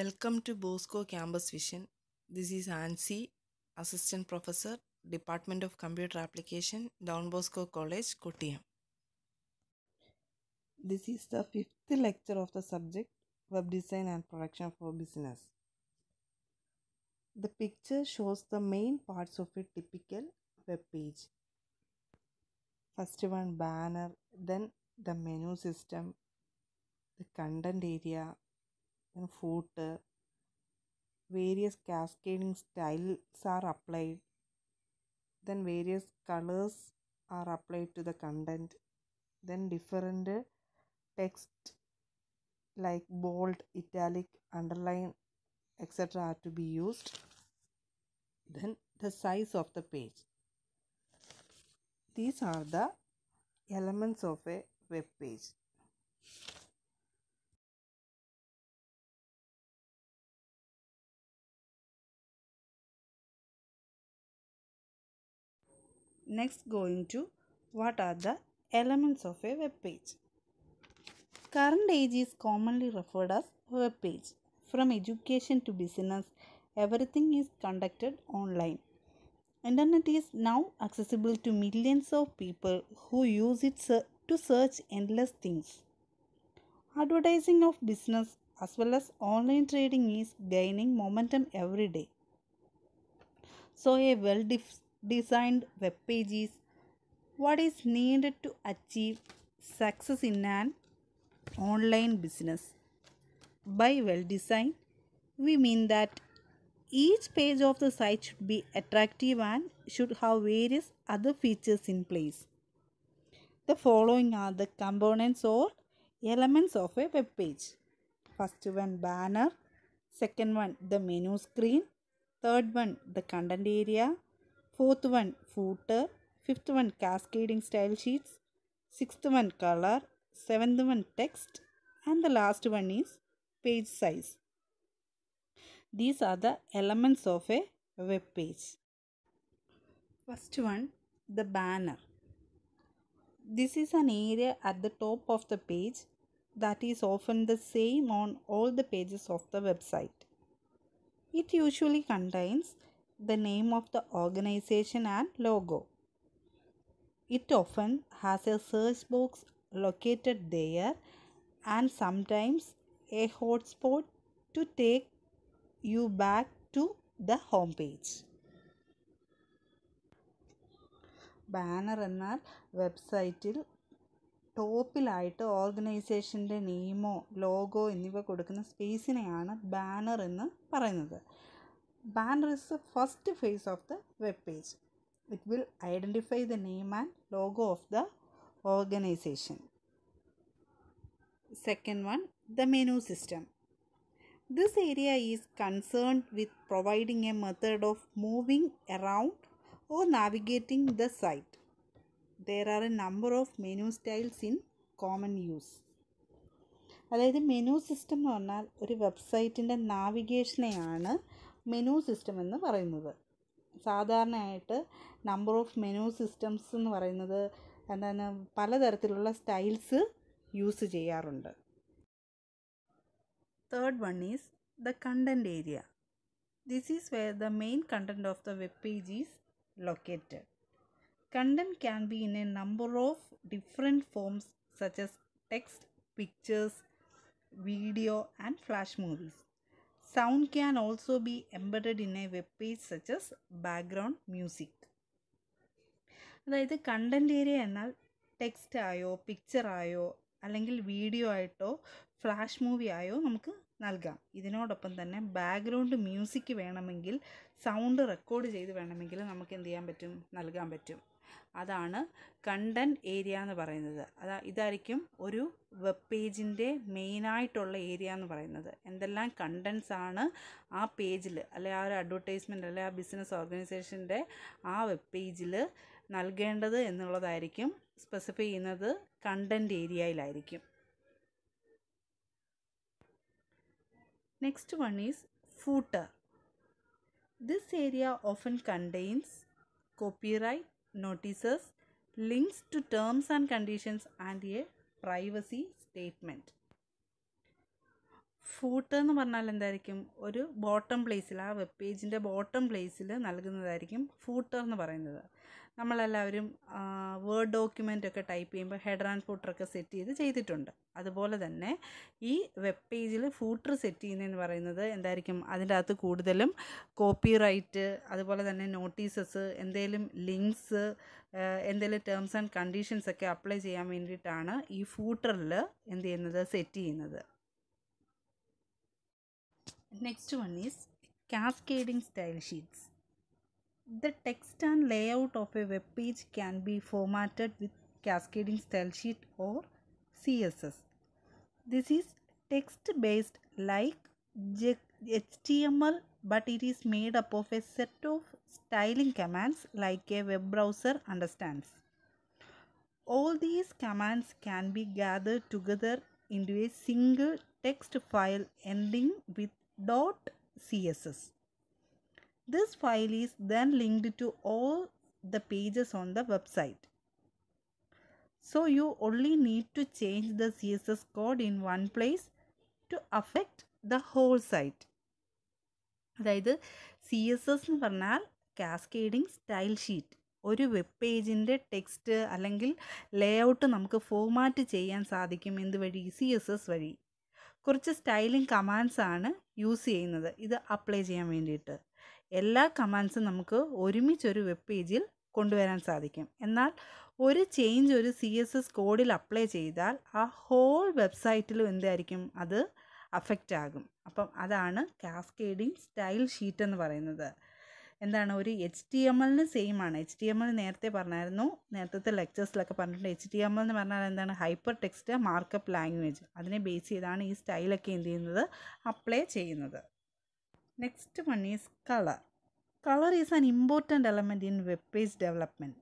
Welcome to Bosco Campus Vision. This is Ansi, Assistant Professor, Department of Computer Application, Don Bosco College, Kottayam. This is the fifth lecture of the subject Web Design and Production for Business. The picture shows the main parts of a typical web page. First one banner, then the menu system, the content area, and footer. Various cascading styles are applied. Then various colors are applied to the content. Then different text like bold, italic, underline, etc. are to be used. Then the size of the page. These are the elements of a web page. Next going to what are the elements of a web page. Current age is commonly referred as web page. From education to business, everything is conducted online. Internet is now accessible to millions of people who use it to search endless things. Advertising of business as well as online trading is gaining momentum every day. So, a well designed web pages, what is needed to achieve success in an online business. By well designed, we mean that each page of the site should be attractive and should have various other features in place. The following are the components or elements of a web page. First one banner, second one the menu screen, third one the content area, Fourth one footer. Fifth one cascading style sheets. Sixth one color. Seventh one text. And the last one is page size. These are the elements of a web page. First one, the banner. This is an area at the top of the page that is often the same on all the pages of the website. It usually contains the name of the organization and logo. It often has a search box located there and sometimes a hotspot to take you back to the home homepage. Banner എന്നാൽ വെബ്സൈറ്റിൽ ടോപ്പിലായിട്ട് ഓർഗനൈസേഷൻ്റെ നെയിമോ logo എന്നിവ കൊടുക്കുന്ന സ്പേസിനെയാണ് banner എന്ന് പറയുന്നത് Banner is the first phase of the web page. It will identify the name and logo of the organization. Second one, the menu system. This area is concerned with providing a method of moving around or navigating the site. There are a number of menu styles in common use അതായത് menu system എന്ന് പറഞ്ഞാൽ ഒരു വെബ്സൈറ്റിൻ്റെ നാവിഗേഷനെയാണ് menu system എന്ന് പറയുന്നത് സാധാരണയായിട്ട് number of menu systems എന്ന് പറയുന്നത് എന്താണ് പലതരത്തിലുള്ള സ്റ്റൈൽസ് യൂസ് ചെയ്യാറുണ്ട് third one is the content area this is where the main content of the web page is located content can be in a number of different forms such as text pictures video and flash movies Sound can also be embedded in a web page such as background music. അതായത് content area എന്നാൽ text ആയോ പിക്ചറായോ അല്ലെങ്കിൽ video ആയിട്ടോ flash movie ആയോ നമുക്ക് നൽകാം ഇതിനോടൊപ്പം തന്നെ ബാക്ക്ഗ്രൗണ്ട് മ്യൂസിക് വേണമെങ്കിൽ സൗണ്ട് റെക്കോർഡ് ചെയ്ത് വേണമെങ്കിൽ നമുക്ക് എന്ത് ചെയ്യാൻ പറ്റും നൽകാൻ പറ്റും അതാണ് കണ്ടൻറ് ഏരിയ എന്ന് പറയുന്നത് അതാ ഇതായിരിക്കും ഒരു വെബ് പേജിൻ്റെ മെയിനായിട്ടുള്ള ഏരിയ എന്ന് പറയുന്നത് എന്തെല്ലാം കണ്ടൻസ് ആണ് ആ പേജിൽ അല്ലെ ആ ഒരു അഡ്വർടൈസ്മെൻ്റ് അല്ലെ ആ ബിസിനസ് ഓർഗനൈസേഷൻ്റെ ആ വെബ് പേജിൽ നൽകേണ്ടത് എന്നുള്ളതായിരിക്കും സ്പെസിഫൈ ചെയ്യുന്നത് കണ്ടൻറ് ഏരിയയിലായിരിക്കും next one is footer This area often contains copyright, notices, links to terms and conditions and a privacy statement. Foot എന്ന് പറഞ്ഞാൽ എന്തായിരിക്കും ഒരു ബോട്ടം പ്ലേസിൽ ആ വെബ് പേജിൻ്റെ ബോട്ടം പ്ലേസിൽ നൽകുന്നതായിരിക്കും ഫൂട്ടർ എന്ന് പറയുന്നത് നമ്മളെല്ലാവരും വേർഡ് ഒക്കെ ടൈപ്പ് ചെയ്യുമ്പോൾ ഹെഡർ ആൻഡ് ഫൂട്ടറൊക്കെ സെറ്റ് ചെയ്ത് ചെയ്തിട്ടുണ്ട് അതുപോലെ തന്നെ ഈ വെബ് പേജിൽ ഫൂട്ടർ സെറ്റ് ചെയ്യുന്നതെന്ന് പറയുന്നത് എന്തായിരിക്കും അതിൻ്റെ അകത്ത് കൂടുതലും കോപ്പി റൈറ്റ് അതുപോലെ തന്നെ നോട്ടീസസ് എന്തെങ്കിലും ലിങ്ക്സ് എന്തെങ്കിലും ടേംസ് ആൻഡ് കണ്ടീഷൻസ് ഒക്കെ അപ്ലൈ ചെയ്യാൻ വേണ്ടിയിട്ടാണ് ഈ ഫൂട്ടറിൽ എന്ത് ചെയ്യുന്നത് സെറ്റ് ചെയ്യുന്നത് next one is cascading style sheets The text and layout of a web page can be formatted with cascading style sheet or CSS. This is text based like HTML but it is made up of a set of styling commands like a web browser understands. All these commands can be gathered together into a single text file ending with .css. This file is then linked to all the pages on the website. So you only need to change the CSS code in one place to affect the whole site. അതായത് C S S എന്ന് പറഞ്ഞാൽ cascading style sheet ഒരു web പേജിൻ്റെ text അല്ലെങ്കിൽ layout നമുക്ക് format ചെയ്യാൻ സാധിക്കും എന്ത് വഴി സി എസ് എസ് വഴി കുറച്ച് സ്റ്റൈലിംഗ് കമാൻഡ്സ് ആണ് യൂസ് ചെയ്യുന്നത് ഇത് അപ്ലൈ ചെയ്യാൻ വേണ്ടിയിട്ട് എല്ലാ കമാൻഡ്സും നമുക്ക് ഒരുമിച്ചൊരു വെബ് പേജിൽ കൊണ്ടുവരാൻ സാധിക്കും എന്നാൽ ഒരു ചേഞ്ച് ഒരു സി എസ് എസ് കോഡിൽ അപ്ലൈ ചെയ്താൽ ആ ഹോൾ വെബ്സൈറ്റിലും എന്തായിരിക്കും അത് അഫക്റ്റ് ആകും അപ്പം അതാണ് കാസ്കേഡിംഗ് സ്റ്റൈൽ ഷീറ്റ് എന്ന് പറയുന്നത് എന്താണ് ഒരു എച്ച് ടി എം എല്ലിന് സെയിം ആണ് എച്ച് ടി എം എൽ നേരത്തെ പറഞ്ഞായിരുന്നു നേരത്തെ ലെക്ചേഴ്സിലൊക്കെ പറഞ്ഞിട്ടുണ്ട് എച്ച് ടി എം എൽ എന്ന് പറഞ്ഞാൽ എന്താണ് ഹൈപ്പർ ടെക്സ്റ്റ് മാർക്കപ്പ് ലാംഗ്വേജ് അതിനെ ബേസ് ചെയ്താണ് ഈ സ്റ്റൈലൊക്കെ എന്ത് ചെയ്യുന്നത് അപ്ലൈ ചെയ്യുന്നത് Next one is color. Color is an important element in web page development.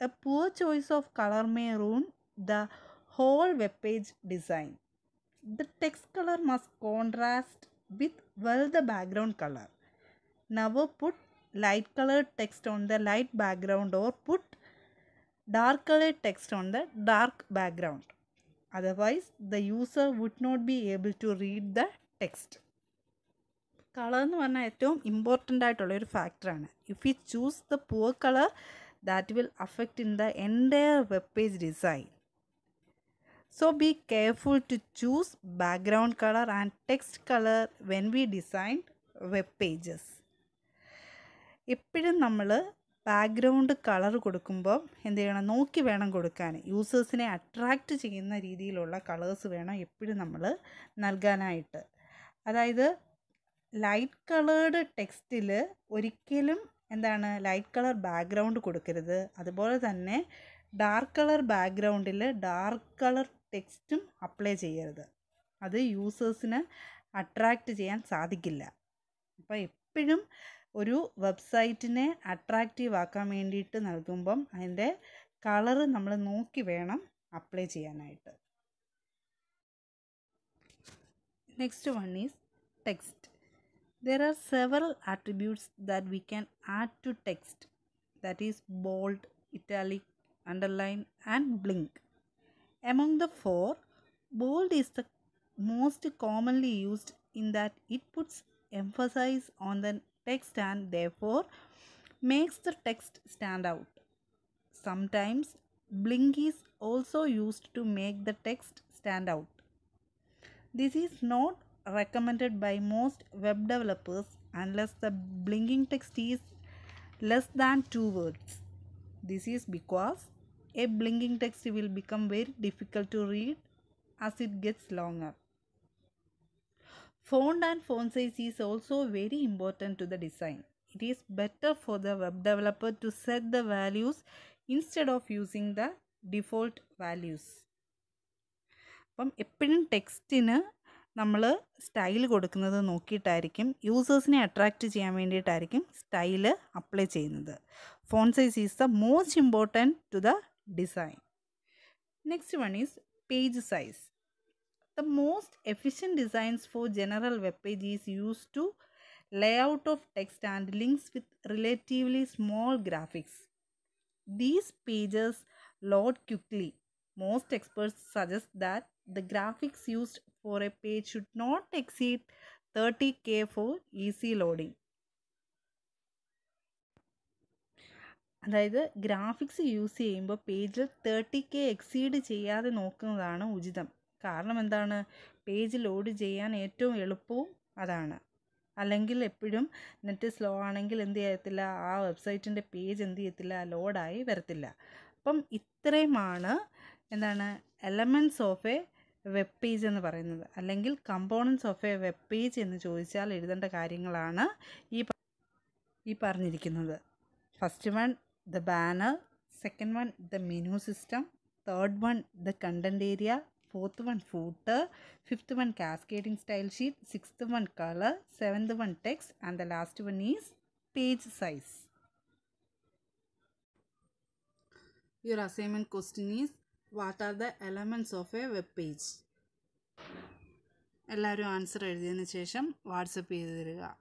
A poor choice of color may ruin the whole web page design. The text color must contrast with well the background color. Never put light colored text on the light background or put dark colored text on the dark background. Otherwise, the user would not be able to read the text. Colour എന്ന് പറഞ്ഞാൽ ഏറ്റവും important ആയിട്ടുള്ള ഒരു ഫാക്ടറാണ് if you choose the poor colour that will affect in the entire web page design so be careful to choose background colour and text colour when we design web pages എപ്പോഴും നമ്മൾ background colour കൊടുക്കുമ്പോൾ എന്ത് ചെയ്യണം നോക്കി വേണം കൊടുക്കാൻ യൂസേഴ്സിനെ attract ചെയ്യുന്ന രീതിയിലുള്ള കളേഴ്സ് വേണം എപ്പോഴും നമ്മൾ നൽകാനായിട്ട് അതായത് ലൈറ്റ് കളേർഡ് ടെക്സ്റ്റിൽ ഒരിക്കലും എന്താണ് ലൈറ്റ് കളർ ബാക്ക്ഗ്രൗണ്ട് കൊടുക്കരുത് അതുപോലെ തന്നെ ഡാർക്ക് കളർ ബാക്ക്ഗ്രൗണ്ടിൽ ഡാർക്ക് കളർ ടെക്സ്റ്റും അപ്ലൈ ചെയ്യരുത് അത് യൂസേഴ്സിന് അട്രാക്റ്റ് ചെയ്യാൻ സാധിക്കില്ല അപ്പോൾ എപ്പോഴും ഒരു വെബ്സൈറ്റിനെ അട്രാക്റ്റീവ് ആക്കാൻ വേണ്ടിയിട്ട് നൽകുമ്പം അതിൻ്റെ കളറ് നമ്മൾ നോക്കി വേണം അപ്ലൈ ചെയ്യാനായിട്ട് next one is text There are several attributes that we can add to text that is bold, italic, underline and blink. Among the four, bold is the most commonly used in that it puts emphasis on the text and therefore makes the text stand out. Sometimes blink is also used to make the text stand out. This is not recommended by most web developers unless the blinking text is less than two words. This is because a blinking text will become very difficult to read as it gets longer. Font and font size is also very important to the design. It is better for the web developer to set the values instead of using the default values. അപ്പം എപ്പോഴും ടെക്സ്റ്റിന് നമ്മൾ style കൊടുക്കുന്നത് നോക്കിയിട്ടായിരിക്കും യൂസേഴ്സിനെ attract ചെയ്യാൻ വേണ്ടിയിട്ടായിരിക്കും style apply ചെയ്യുന്നത് font size is the most important to the design next one is page size the most efficient designs for general web page is use to lay out of text and links with relatively small graphics these pages load quickly Most experts suggest that the graphics used for a page should not exceed 30k for easy loading. അതായത് graphics use ചെയ്യുമ്പോൾ പേജിൽ thirty K exceed ചെയ്യാതെ നോക്കുന്നതാണ് ഉചിതം കാരണം എന്താണ് page load ചെയ്യാൻ ഏറ്റവും എളുപ്പവും അതാണ് അല്ലെങ്കിൽ എപ്പോഴും നെറ്റ് സ്ലോ ആണെങ്കിൽ എന്ത് ചെയ്യത്തില്ല ആ വെബ്സൈറ്റിൻ്റെ പേജ് എന്ത് ചെയ്യത്തില്ല ലോഡായി വരത്തില്ല അപ്പം ഇത്രയുമാണ് എന്താണ് elements of a web page എന്ന് പറയുന്നത് അല്ലെങ്കിൽ components of a web page എന്ന് ചോദിച്ചാൽ എഴുതേണ്ട കാര്യങ്ങളാണ് ഈ ഈ പറഞ്ഞിരിക്കുന്നത് first one the banner second one the menu system third one the content area fourth one foot fifth one cascading style sheet sixth one colour seventh one text and the last one is page size your assignment question is what are the elements of a web page എല്ലാവരും answer എഴുതിയതിന് ശേഷം WhatsApp ചെയ്ത് തരിക